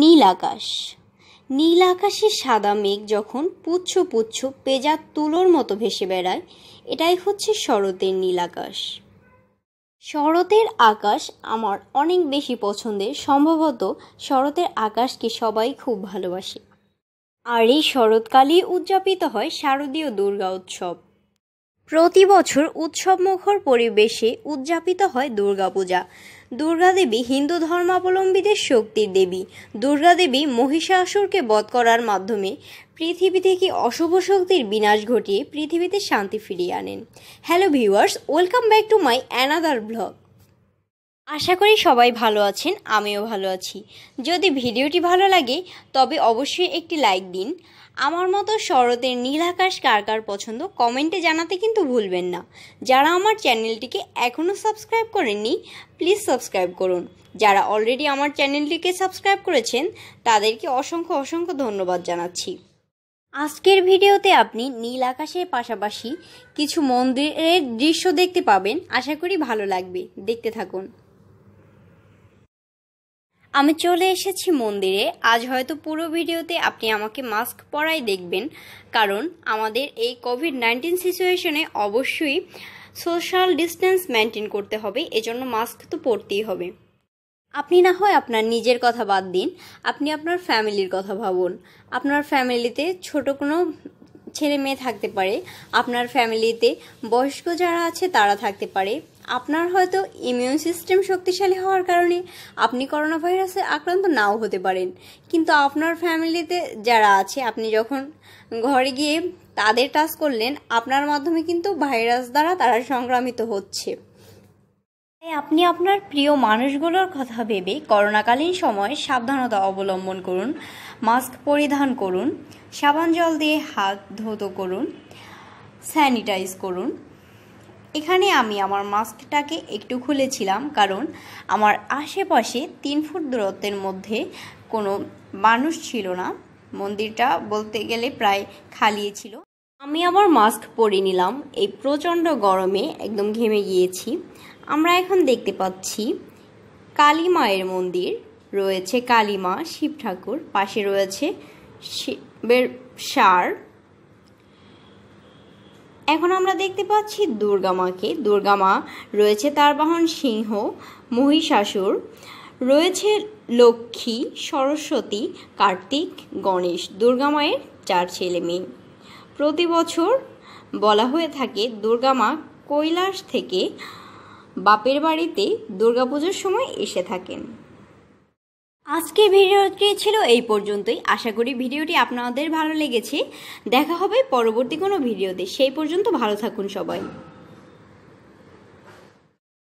নীল আকাশ নীল আকাশে সাদা মেঘ যখন পুচ্ছ পুচ্ছ পেজা তুলোর মতো ভেসে বেড়ায় এটাই হচ্ছে শরতের নীল আকাশ শরতের আকাশ আমার অনেক বেশি পছন্দের সম্ভবত শরতের আকাশকে সবাই খুব ভালোবাসে আর এই শরৎকালেই উদযাপিত হয় শারদীয় দুর্গা উৎসব প্রতি বছর উৎসবমুখর পরিবেশে উদযাপিত হয় দুর্গাপূজা দুর্গাদেবী হিন্দু ধর্মাবলম্বীদের শক্তির দেবী দুর্গাদেবী মহিষাসুরকে বধ করার মাধ্যমে পৃথিবী থেকে অশুভ শক্তির বিনাশ ঘটিয়ে পৃথিবীতে শান্তি ফিরিয়ে আনেন hello viewers welcome back to my another blog আশা করি সবাই ভালো আছেন আমিও ভালো আছি যদি ভিডিওটি ভালো লাগে তবে অবশ্যই একটি লাইক দিন আমার মতো শরতের নীল আকাশ কার কার পছন্দ কমেন্টে জানাতে কিন্তু ভুলবেন না যারা আমার চ্যানেলটিকে এখনও সাবস্ক্রাইব করেননি প্লিজ সাবস্ক্রাইব করুন যারা অলরেডি আমার চ্যানেলটিকে সাবস্ক্রাইব করেছেন তাদেরকে অসংখ্য অসংখ্য ধন্যবাদ জানাচ্ছি আজকের ভিডিওতে আপনি নীল আকাশের পাশাপাশি কিছু মন্দিরের দৃশ্য দেখতে পাবেন আশা করি ভালো লাগবে দেখতে থাকুন আমি চলে এসেছি মন্দিরে আজ হয়তো পুরো ভিডিওতে আপনি আমাকে মাস্ক পরাই দেখবেন কারণ আমাদের এই কোভিড নাইন্টিন সিচুয়েশনে অবশ্যই সোশ্যাল ডিস্টেন্স মেনটেন করতে হবে এজন্য মাস্ক তো পরতেই হবে আপনি না হয় আপনার নিজের কথা বাদ দিন আপনি আপনার ফ্যামিলির কথা ভাবুন আপনার ফ্যামিলিতে ছোট কোনো ছেলে মেয়ে থাকতে পারে আপনার ফ্যামিলিতে বয়স্ক যারা আছে তারা থাকতে পারে আপনার হয়তো ইমিউন সিস্টেম শক্তিশালী হওয়ার কারণে আপনি করোনা ভাইরাসে আক্রান্ত নাও হতে পারেন কিন্তু আপনার ফ্যামিলিতে যারা আছে আপনি যখন ঘরে গিয়ে তাদের টাচ করলেন আপনার মাধ্যমে কিন্তু ভাইরাস দ্বারা তারা সংক্রামিত হচ্ছে তাই আপনি আপনার প্রিয় মানুষগুলোর কথা ভেবে করোনাকালীন সময়ে সাবধানতা অবলম্বন করুন মাস্ক পরিধান করুন সাবান জল দিয়ে হাত ধৌত করুন স্যানিটাইজ করুন এখানে আমি আমার মাস্কটাকে একটু খুলেছিলাম কারণ আমার আশেপাশে তিন ফুট দূরত্বের মধ্যে কোনো মানুষ ছিল না মন্দিরটা বলতে গেলে প্রায় খালি ছিল আমি আবার মাস্ক পরে নিলাম এই প্রচণ্ড গরমে একদম ঘেমে গিয়েছি আমরা এখন দেখতে পাচ্ছি কালী মায়ের মন্দির রয়েছে কালী মা শিব ঠাকুর পাশে রয়েছে শিবের সার এখন আমরা দেখতে পাচ্ছি দুর্গা মাকে দুর্গা মা রয়েছে তার বাহন সিংহ মহিষাসুর রয়েছে লক্ষ্মী সরস্বতী কার্তিক গণেশ দুর্গা মায়ের চার ছেলে মেয়ে প্রতি বছর বলা হয়ে থাকে দুর্গা মা কৈলাস থেকে বাপের বাড়িতে দুর্গাপুজোর সময় এসে থাকেন আজকে ভিডিওটি ছিল এই পর্যন্তই আশা করি ভিডিওটি আপনাদের ভালো লেগেছে দেখা হবে পরবর্তী কোনো ভিডিওতে সেই পর্যন্ত ভালো থাকুন সবাই